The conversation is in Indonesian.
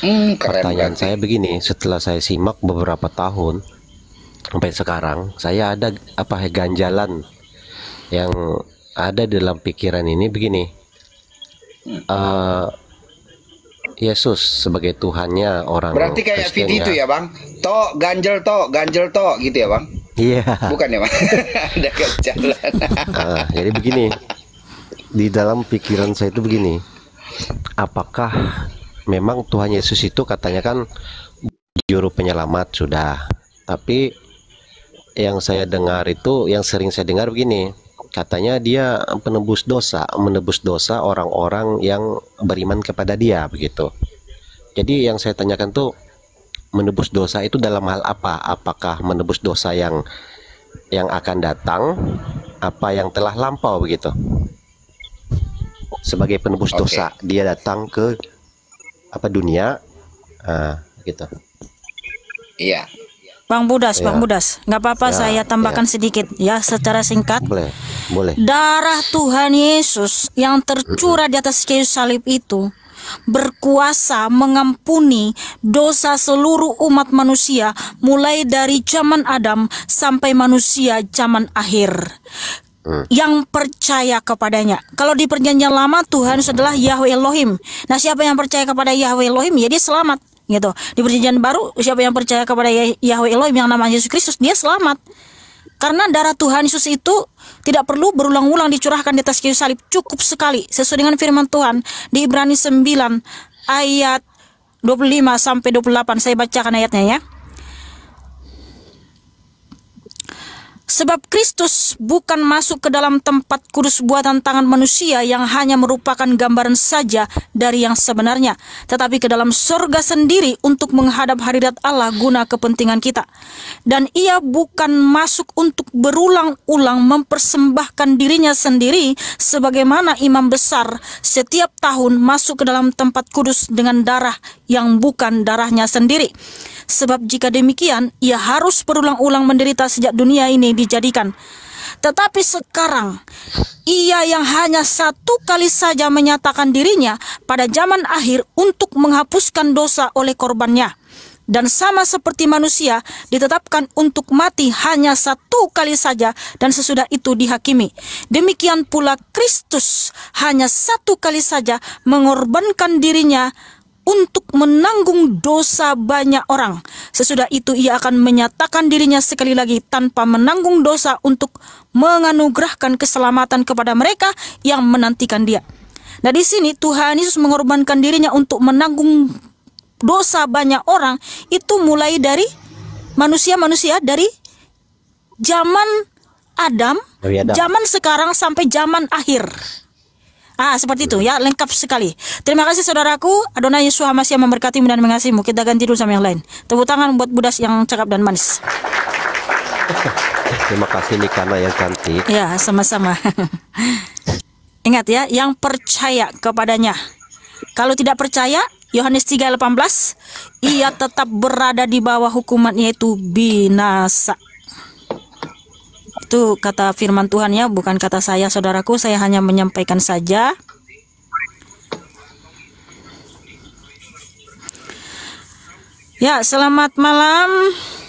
Hmm, Pertanyaan banget. saya begini, setelah saya simak beberapa tahun sampai sekarang, saya ada apa ganjalan yang ada dalam pikiran ini begini. Uh, Yesus sebagai Tuhannya orang Berarti kayak Kristen, ya. itu ya, Bang? To ganjel to, ganjel to gitu ya, Bang? Iya. Yeah. Bukan ya, Bang? ada ganjalan. uh, jadi begini. Di dalam pikiran saya itu begini. Apakah memang Tuhan Yesus itu katanya kan juru penyelamat sudah tapi yang saya dengar itu yang sering saya dengar begini katanya dia penebus dosa menebus dosa orang-orang yang beriman kepada dia begitu jadi yang saya tanyakan tuh menebus dosa itu dalam hal apa apakah menebus dosa yang yang akan datang apa yang telah lampau begitu sebagai penebus okay. dosa dia datang ke apa dunia uh, gitu iya Bang Budas, ya. Bang iya. Budas, nggak apa-apa ya, saya ya. tambahkan ya. sedikit ya secara singkat. Boleh, boleh. Darah Tuhan Yesus yang tercurah di atas kayu salib itu berkuasa mengampuni dosa seluruh umat manusia mulai dari zaman Adam sampai manusia zaman akhir. Hmm. yang percaya kepadanya. Kalau di perjanjian lama Tuhan adalah Yahweh Elohim. Nah, siapa yang percaya kepada Yahweh Elohim ya dia selamat gitu. Di perjanjian baru siapa yang percaya kepada Yahweh Elohim yang namanya Yesus Kristus dia selamat. Karena darah Tuhan Yesus itu tidak perlu berulang-ulang dicurahkan di atas kayu salib, cukup sekali sesuai dengan firman Tuhan di Ibrani 9 ayat 25 sampai 28 saya bacakan ayatnya ya. Sebab Kristus bukan masuk ke dalam tempat kudus buatan tangan manusia yang hanya merupakan gambaran saja dari yang sebenarnya, tetapi ke dalam sorga sendiri untuk menghadap hadirat Allah guna kepentingan kita. Dan ia bukan masuk untuk berulang-ulang mempersembahkan dirinya sendiri sebagaimana imam besar setiap tahun masuk ke dalam tempat kudus dengan darah yang bukan darahnya sendiri. Sebab jika demikian, ia harus berulang-ulang menderita sejak dunia ini dijadikan. Tetapi sekarang, ia yang hanya satu kali saja menyatakan dirinya pada zaman akhir untuk menghapuskan dosa oleh korbannya. Dan sama seperti manusia, ditetapkan untuk mati hanya satu kali saja dan sesudah itu dihakimi. Demikian pula Kristus hanya satu kali saja mengorbankan dirinya untuk menanggung dosa banyak orang. Sesudah itu ia akan menyatakan dirinya sekali lagi tanpa menanggung dosa untuk menganugerahkan keselamatan kepada mereka yang menantikan dia. Nah di sini Tuhan Yesus mengorbankan dirinya untuk menanggung dosa banyak orang itu mulai dari manusia-manusia dari zaman Adam, Adam, zaman sekarang sampai zaman akhir. Ah, seperti itu ya, lengkap sekali. Terima kasih saudaraku. Adonai Yesus masih memberkati dan mengasihimu. Kita ganti dulu sama yang lain. Tepuk tangan buat Budas yang cakap dan manis. Terima kasih karena yang cantik. Ya, sama-sama. Ingat ya, yang percaya kepadanya. Kalau tidak percaya, Yohanes 3:18, ia tetap berada di bawah hukuman yaitu binasa. Itu kata firman Tuhan ya, bukan kata saya saudaraku, saya hanya menyampaikan saja. Ya, selamat malam.